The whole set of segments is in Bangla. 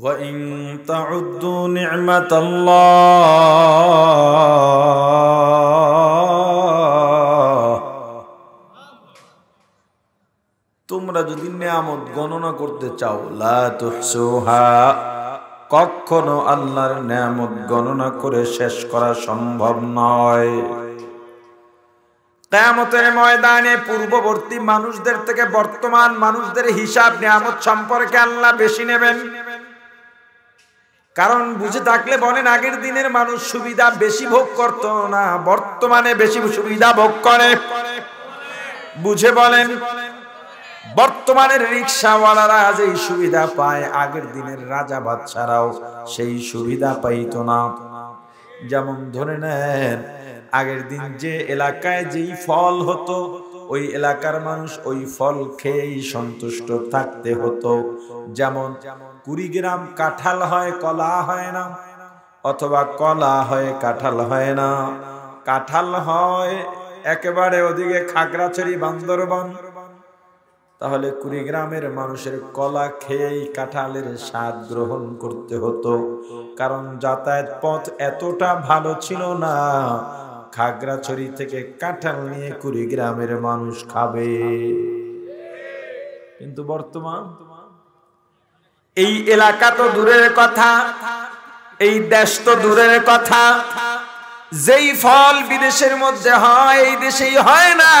وَإِن تَعُدُّوا نِعْمَةَ اللَّهِ তোমরা যদি নিয়ামত গণনা করতে চাও লা তুহসুহা কখনো আল্লাহর নিয়ামত গণনা করে শেষ করা সম্ভব নয় কেয়ামতের ময়দানে পূর্ববর্তী মানুষদের থেকে বর্তমান মানুষদের হিসাব নিয়ামত সম্পর্কে আল্লাহ বেশি নেবেন কারণ বুঝে থাকলে বলেন আগের দিনের মানুষ সুবিধা বেশি ভোগ করত না বর্তমানে বেশি সুবিধা ভোগ করে বুঝে বলেন বর্তমানের রিক্সাওয়ালারা যেই সুবিধা পায় আগের দিনের রাজা বাচ্চারাও সেই সুবিধা পাইত না যেমন ধরে নেন আগের দিন যে এলাকায় যেই ফল হতো ওই এলাকার মানুষ ওই ফল খেয়েই সন্তুষ্ট থাকতে হতো যেমন কুড়ি গ্রাম কাঁঠাল হয় কলা হয় না অথবা কলা হয় কাঁঠাল হয় না কাঁঠাল হয় একেবারে ওদিকে খাগড়াছড়ি বান্দরবন তাহলে গ্রামের মানুষের কলা খেয়েই কাঁঠালের স্বাদ গ্রহণ করতে হতো কারণ যাতায়াত পথ এতটা ভালো ছিল না খাগড়াছড়ি থেকে কাঁঠাল নিয়ে কুড়ি গ্রামের মানুষ খাবে কিন্তু বর্তমান এই এলাকা তো দূরের কথা এই দেশ তো দূরের কথা যেই ফল বিদেশের মধ্যে হয় এই দেশেই হয় না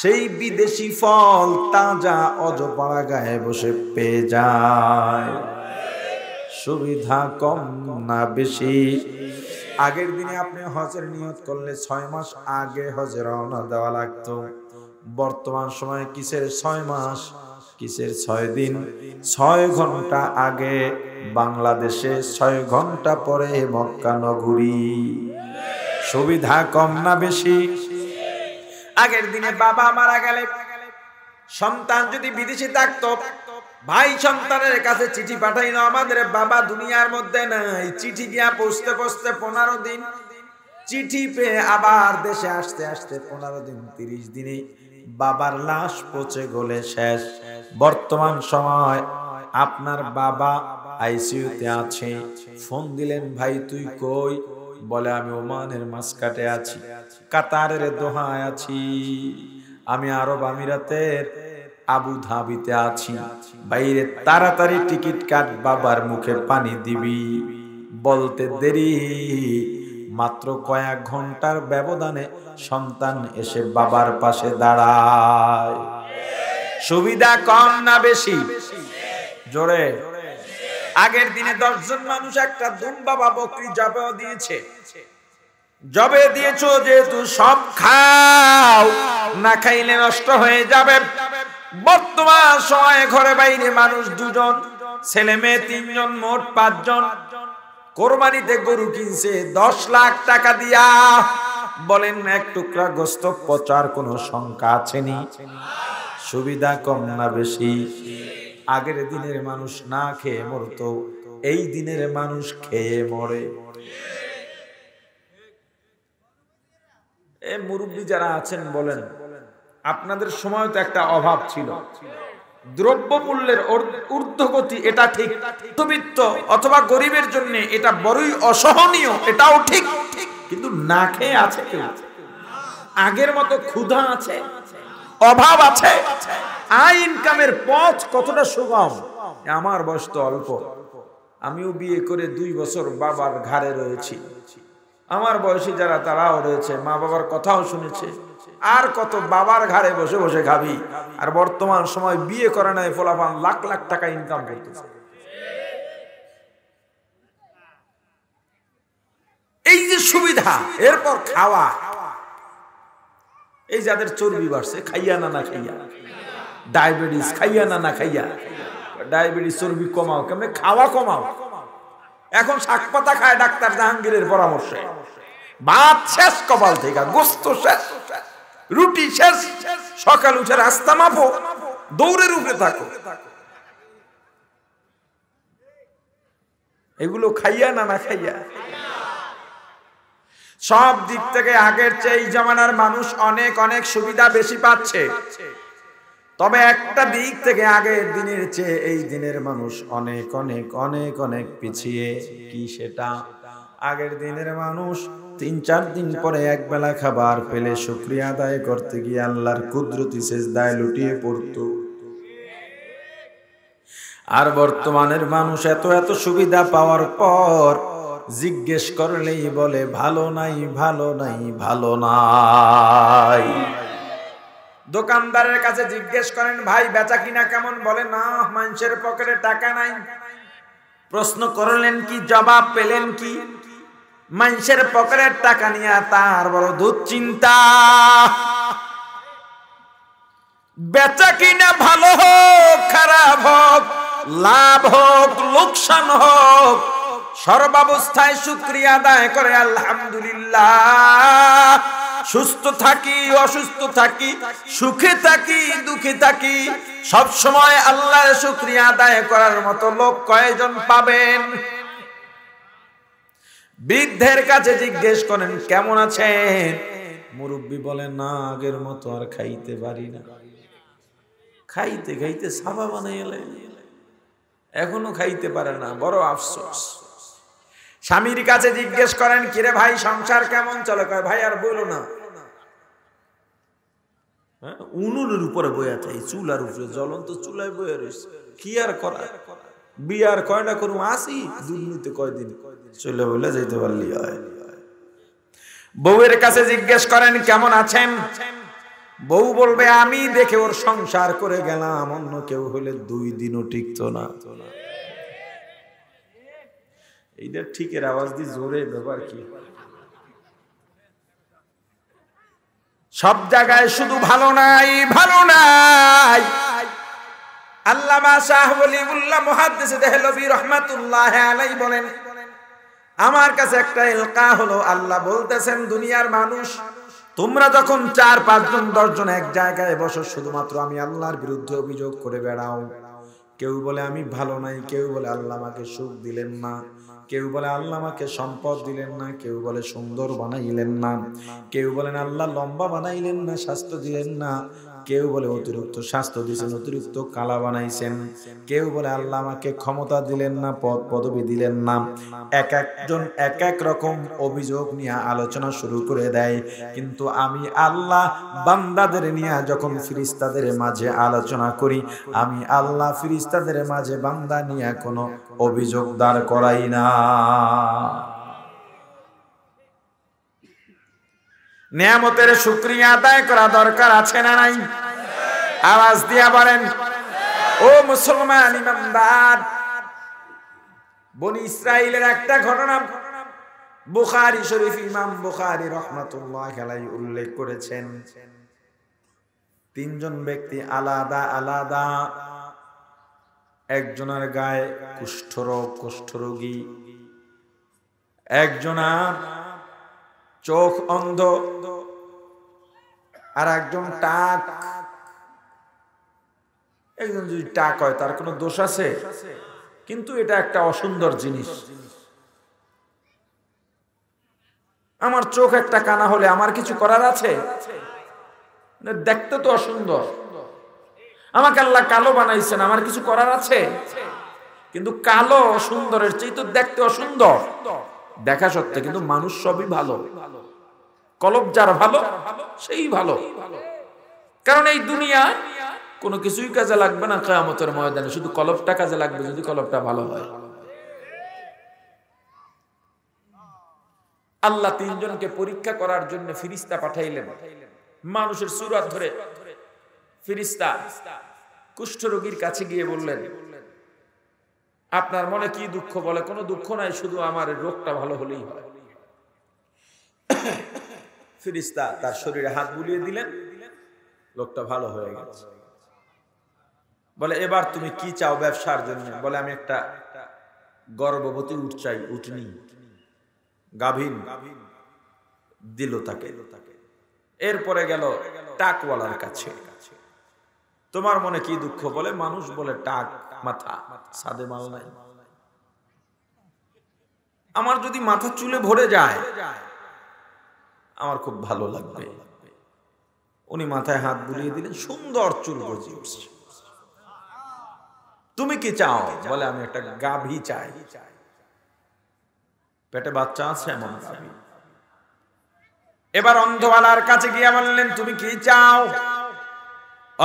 সেই বিদেশি ফল তাজা অজপাড়া গায়ে বসে পেয়ে যায় সুবিধা কম না বেশি আগের দিনে আপনি হজের নিয়ত করলে ছয় মাস আগে হজের রওনা দেওয়া লাগতো বর্তমান সময়ে কিসের ছয় মাস কিসের ছয় দিন ছয় ঘন্টা আগে বাংলাদেশে ছয় ঘন্টা পরে মক্কা নগরী সুবিধা কম না বেশি আগের দিনে বাবা মারা গেলে সন্তান যদি বিদেশি থাকতো ভাই সন্তানের কাছে চিঠি পাঠাইল আমাদের বাবা দুনিয়ার মধ্যে নাই চিঠি গিয়া পৌঁছতে পৌঁছতে পনেরো দিন চিঠি পেয়ে আবার দেশে আসতে আসতে পনেরো দিন তিরিশ দিনে বাবার লাশ পচে গলে শেষ বর্তমান সময় আপনার বাবা আইসিউতে আছে ফোন দিলেন ভাই তুই কই বলে আমি ওমানের মাসকাটে আছি কাতারের দোহায় আছি আমি আরব আমিরাতের আবু ধাবিতে আছি বাইরে তাড়াতাড়ি টিকিট কাট বাবার মুখে পানি দিবি বলতে দেরি মাত্র কয়েক ঘন্টার ব্যবধানে সন্তান এসে বাবার পাশে দাঁড়ায় সুবিধা কম না বেশি জোরে আগের দিনে দশজন মানুষ একটা দুম বাবা বকরি জবে দিয়েছে জবে দিয়েছো যেহেতু সব খাও না খাইলে নষ্ট হয়ে যাবে বর্তমান সময়ে ঘরে বাইরে মানুষ দুজন ছেলে মেয়ে তিনজন মোট পাঁচজন কোরবানিতে গরু কিনছে দশ লাখ টাকা দিয়া বলেন এক টুকরা গোস্ত পচার কোনো শঙ্কা আছে নি সুবিধা কম না বেশি আগের দিনের মানুষ না খেয়ে মরত এই দিনের মানুষ খেয়ে মরে এ মুরব্বী যারা আছেন বলেন আপনাদের সময় তো একটা অভাব ছিল দ্রব্য মূল্যের ঊর্ধ্বগতি এটা ঠিক মধ্যবিত্ত অথবা গরিবের জন্য এটা বড়ই অসহনীয় এটাও ঠিক কিন্তু না খেয়ে আছে কেউ আগের মতো ক্ষুধা আছে অভাব আছে আই ইনকামের পথ কতটা সুগম আমার বয়স তো অল্প আমিও বিয়ে করে দুই বছর বাবার ঘাড়ে রয়েছি আমার বয়সী যারা তারাও রয়েছে মা বাবার কথাও শুনেছে আর কত বাবার ঘাড়ে বসে বসে খাবি আর বর্তমান সময় বিয়ে করে নাই ফলাফল লাখ লাখ টাকা ইনকাম করতেছে এই যে সুবিধা এরপর খাওয়া এই যাদের চর্বি বাড়ছে খাইয়া না না খাইয়া ডায়াবেটিস খাইয়া না না খাইয়া ডায়াবেটিস চর্বি কমাও কেমনি খাওয়া কমাও এখন শাক পাতা খায় ডাক্তার জাহাঙ্গীরের পরামর্শে ভাত শেষ কপাল থেকে গোস্ত শেষ রুটি শেষ সকাল উঠে রাস্তা মাপো দৌড়ের উপরে থাকো এগুলো খাইয়া না না খাইয়া সব দিক থেকে আগের চেয়ে এই জমানার মানুষ অনেক অনেক সুবিধা বেশি পাচ্ছে তবে একটা দিক থেকে আগের দিনের চেয়ে এই দিনের মানুষ অনেক অনেক অনেক অনেক পিছিয়ে কি সেটা আগের দিনের মানুষ তিন চার দিন পরে এক বেলা খাবার পেলে শুক্রিয়া আদায় করতে গিয়ে আল্লাহর কুদরতি দায় লুটিয়ে পড়তো আর বর্তমানের মানুষ এত এত সুবিধা পাওয়ার পর জিজ্ঞেস করলেই বলে ভালো নাই ভালো নাই ভালো নাই দোকানদারের কাছে জিজ্ঞেস করেন ভাই বেচা কিনা কেমন বলে না মানুষের পকেটে টাকা নাই প্রশ্ন করলেন কি জবাব পেলেন কি মানুষের পকেটের টাকা নিয়ে তার বড় দুশ্চিন্তা বেচা কিনা ভালো হোক খারাপ হোক লাভ হোক লোকসান হোক সর্বাবস্থায় শুক্রিয়া আদায় করে আলহামদুলিল্লাহ সুস্থ থাকি অসুস্থ থাকি সুখে থাকি দুঃখে থাকি সব সময় আল্লাহর শুক্রিয়া আদায় করার মতো লোক কয়জন পাবেন বৃদ্ধের কাছে জিজ্ঞেস করেন কেমন আছেন মুরব্বী বলে না আগের মতো আর খাইতে পারি না খাইতে খাইতে সাবা বানাই এখনো খাইতে পারে না বড় আফসোস স্বামীর কাছে জিজ্ঞেস করেন কিরে ভাই সংসার কেমন চলে কয় ভাই আর বলো না হ্যাঁ, উনুনের উপরে বইয়া থাই চুলার উপরে জ্বলন্ত চুলায় বইয়া রয়েছে কি আর করা বিয়ার কয় না করুন আসি দুর্নীতি কয়দিন চলে বলে যেতে পারলি হয় বউয়ের কাছে জিজ্ঞেস করেন কেমন আছেন বউ বলবে আমি দেখে ওর সংসার করে গেলাম অন্য কেউ হলে দুই দিনও টিকতো না এইটা ঠিকের আওয়াজ দিয়ে জোরে ব্যাপার কি সব জায়গায় শুধু ভালো নাই ভালো নাই আল্লামা শাহ মহাদ্দেশ দেহলবি রহমাতুল্লাহ আলাই বলেন আমার কাছে একটা এলকা হলো আল্লাহ বলতেছেন দুনিয়ার মানুষ তোমরা যখন চার পাঁচজন দশজন এক জায়গায় বসো শুধুমাত্র আমি আল্লাহর বিরুদ্ধে অভিযোগ করে বেড়াও কেউ বলে আমি ভালো নাই কেউ বলে আল্লাহ আমাকে সুখ দিলেন না কেউ বলে আল্লাহ আমাকে সম্পদ দিলেন না কেউ বলে সুন্দর বানাইলেন না কেউ বলেন আল্লাহ লম্বা বানাইলেন না স্বাস্থ্য দিলেন না কেউ বলে অতিরিক্ত স্বাস্থ্য দিয়েছেন অতিরিক্ত কালা বানাইছেন কেউ বলে আল্লাহ আমাকে ক্ষমতা দিলেন না পদ পদবি দিলেন না এক একজন এক এক রকম অভিযোগ নিয়ে আলোচনা শুরু করে দেয় কিন্তু আমি আল্লাহ বান্দাদের নিয়ে যখন ফিরিস্তাদের মাঝে আলোচনা করি আমি আল্লাহ ফিরিস্তাদের মাঝে বান্দা নিয়ে কোনো অভিযোগ দাঁড় করাই না নিয়ামতের শুক্রিয়া আদায় করা দরকার আছে না নাই আওয়াজ দিয়া বলেন ও মুসলমান ইমামদার বনি ইসরায়েলের একটা ঘটনা বুখারি শরীফ ইমাম বুখারি রহমতুল্লাহ খেলাই উল্লেখ করেছেন তিনজন ব্যক্তি আলাদা আলাদা একজনের গায়ে কুষ্ঠরোগ কুষ্ঠরোগী একজনার চোখ অন্ধ আর একজন টাক একজন যদি টাক হয় তার কোনো দোষ আছে কিন্তু এটা একটা অসুন্দর জিনিস আমার চোখ একটা কানা হলে আমার কিছু করার আছে দেখতে তো অসুন্দর আমাকে আল্লাহ কালো বানাইছেন আমার কিছু করার আছে কিন্তু কালো সুন্দরের চেয়ে তো দেখতে অসুন্দর দেখা সত্ত্বে কিন্তু মানুষ সবই ভালো কলব যার ভালো সেই ভালো কারণ এই দুনিয়া কোনো কিছুই কাজে লাগবে না কেয়ামতের ময়দানে শুধু কলবটা কাজে লাগবে যদি কলবটা ভালো হয় আল্লাহ তিনজনকে পরীক্ষা করার জন্য ফিরিস্তা পাঠাইলেন মানুষের সুরাত ধরে ফিরিস্তা কুষ্ঠ রোগীর কাছে গিয়ে বললেন আপনার মনে কি দুঃখ বলে কোনো দুঃখ নাই শুধু আমার রোগটা ভালো হলেই হয় ফিরিস্তা তার শরীরে হাত বুলিয়ে দিলেন লোকটা ভালো হয়ে গেছে বলে এবার তুমি কি চাও ব্যবসার জন্য বলে আমি একটা গর্ভবতী উঠ চাই উঠনি গাভীন দিল তাকে এরপরে গেল টাকওয়ালার কাছে তোমার মনে কি দুঃখ বলে মানুষ বলে টাক মাথা সাদে মাল নাই আমার যদি মাথা চুলে ভরে যায় আমার খুব ভালো লাগবে উনি মাথায় হাত বুলিয়ে দিলেন সুন্দর চুল গজি উঠছে তুমি কি চাও বলে আমি একটা গাভী চাই পেটে বাচ্চা আছে এমন গাভী এবার অন্ধওয়ালার কাছে গিয়ে বললেন তুমি কি চাও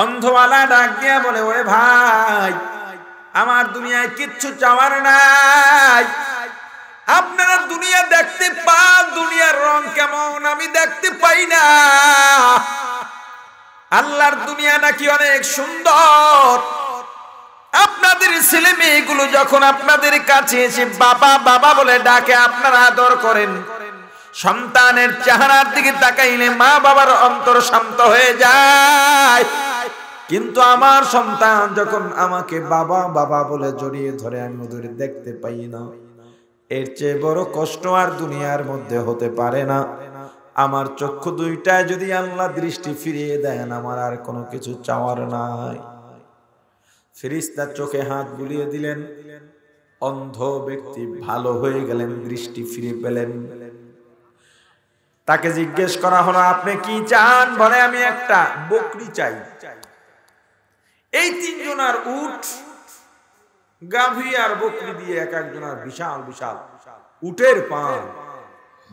অন্ধওয়ালা ডাক দিয়া বলে ওরে ভাই আমার দুনিয়ায় কিচ্ছু চাওয়ার নাই আপনারা দুনিয়া দেখতে পান দুনিয়ার রং কেমন আমি দেখতে পাই না আল্লাহর দুনিয়া নাকি অনেক সুন্দর আপনাদের ছেলে মেয়েগুলো যখন আপনাদের কাছে এসে বাবা বাবা বলে ডাকে আপনারা আদর করেন সন্তানের চেহারার দিকে তাকাইলে মা বাবার অন্তর শান্ত হয়ে যায় কিন্তু আমার সন্তান যখন আমাকে বাবা বাবা বলে জড়িয়ে ধরে আমি ওদের দেখতে পাই না এর চেয়ে বড় কষ্ট আর দুনিয়ার মধ্যে হতে পারে না আমার চক্ষু দুইটায় যদি আল্লাহ দৃষ্টি ফিরিয়ে দেন আমার আর কোনো কিছু চাওয়ার নাই ফিরিস্তার চোখে হাত বুলিয়ে দিলেন অন্ধ ব্যক্তি ভালো হয়ে গেলেন দৃষ্টি ফিরে পেলেন তাকে জিজ্ঞেস করা হলো আপনি কি চান বলে আমি একটা বকরি চাই এই তিনজনার উঠ গাভী আর বকরি দিয়ে এক একজনের বিশাল বিশাল উটের পাল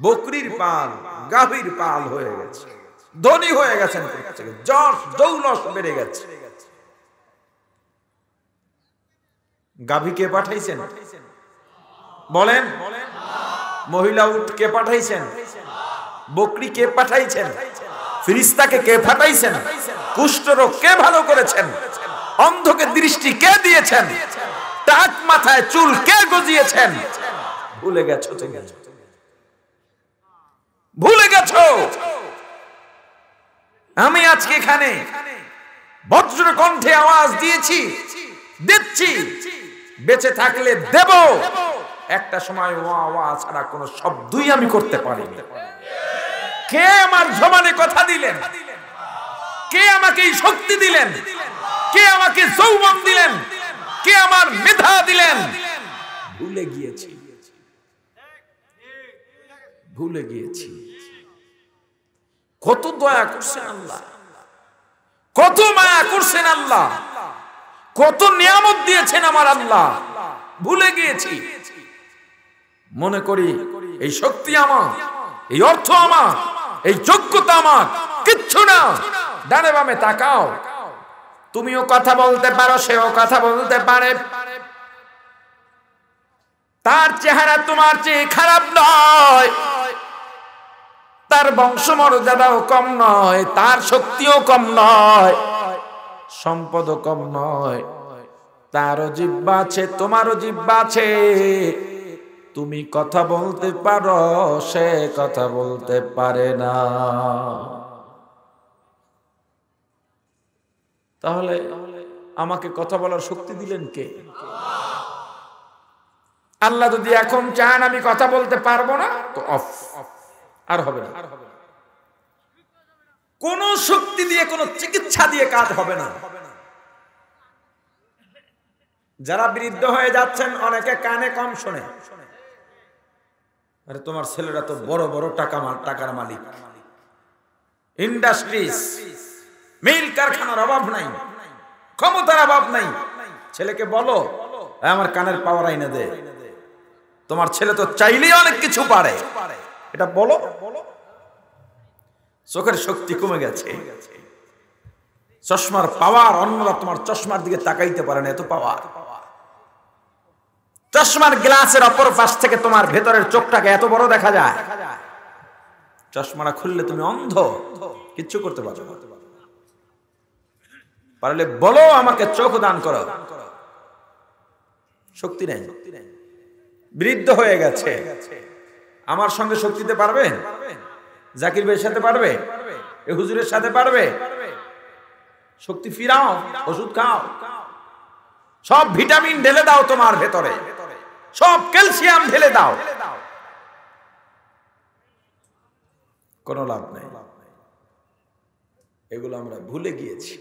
বকরির পাল গাভীর পাল হয়ে গেছে ধনী হয়ে গেছেন যশ দৌলস বেড়ে গেছে গাভীকে পাঠাইছেন বলেন মহিলা উট কে পাঠাইছেন বকরি কে পাঠাইছেন ফিরিস্তাকে কে পাঠাইছেন কুষ্ঠরোগ কে ভালো করেছেন অন্ধকে দৃষ্টি কে দিয়েছেন টাক মাথায় চুল কে গজিয়েছেন ভুলে গেছো ভুলে গেছো আমি আজকে এখানে বজ্র কণ্ঠে আওয়াজ দিয়েছি দিচ্ছি বেঁচে থাকলে দেব একটা সময় ওয়া ওয়া ছাড়া কোনো শব্দই আমি করতে পারিনি কে আমার জমানে কথা দিলেন কে আমাকে এই শক্তি দিলেন কে আমাকে যৌবন দিলেন আমাকে আমার মেধা দিলেন ভুলে গিয়েছি ভুলে গিয়েছি কত দয়া করছেন আল্লাহ কত মায়া করছেন আল্লাহ কত নিয়ামত দিয়েছেন আমার আল্লাহ ভুলে গিয়েছি মনে করি এই শক্তি আমার এই অর্থ আমার এই যোগ্যতা আমার কিচ্ছু না ডানে বামে তাকাও তুমিও কথা বলতে পারো সেও কথা বলতে পারে তার চেহারা তোমার চেয়ে খারাপ নয় তার বংশ মর্যাদাও কম নয় তার শক্তিও কম নয় সম্পদও কম নয় তারও জিব্বা আছে তোমারও জিব্বা আছে তুমি কথা বলতে পারো সে কথা বলতে পারে না তাহলে আমাকে কথা বলার শক্তি দিলেন কে আল্লাহ যদি এখন চান আমি কথা বলতে পারবো না তো অফ আর হবে না কোন শক্তি দিয়ে কোন চিকিৎসা দিয়ে কাজ হবে না যারা বৃদ্ধ হয়ে যাচ্ছেন অনেকে কানে কম শোনে আরে তোমার ছেলেরা তো বড় বড় টাকা টাকার মালিক ইন্ডাস্ট্রিজ মিল কারখানার অভাব নাই ক্ষমতার অভাব নাই ছেলেকে বলো আমার কানের পাওয়ার আইনে দে তোমার ছেলে তো চাইলে অনেক কিছু পারে এটা বলো চোখের শক্তি কমে গেছে চশমার পাওয়ার অন্যরা তোমার চশমার দিকে তাকাইতে পারে না এত পাওয়ার চশমার গ্লাসের অপর পাশ থেকে তোমার ভেতরের চোখটাকে এত বড় দেখা যায় চশমাটা খুললে তুমি অন্ধ কিচ্ছু করতে পারো পারলে বলো আমাকে চোখ দান করো শক্তি নেই বৃদ্ধ হয়ে গেছে আমার সঙ্গে শক্তিতে পারবে জাকির ভাইয়ের সাথে পারবে এ হুজুরের সাথে পারবে শক্তি ফিরাও ওষুধ খাও সব ভিটামিন ঢেলে দাও তোমার ভেতরে সব ক্যালসিয়াম ঢেলে দাও কোনো লাভ নেই এগুলো আমরা ভুলে গিয়েছি